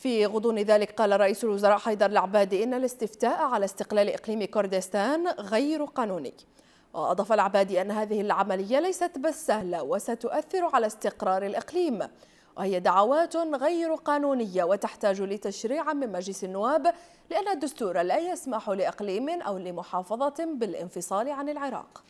في غضون ذلك قال رئيس الوزراء حيدر العبادي إن الاستفتاء على استقلال إقليم كردستان غير قانوني وأضاف العبادي أن هذه العملية ليست بس سهلة وستؤثر على استقرار الإقليم وهي دعوات غير قانونية وتحتاج لتشريع من مجلس النواب لأن الدستور لا يسمح لإقليم أو لمحافظة بالانفصال عن العراق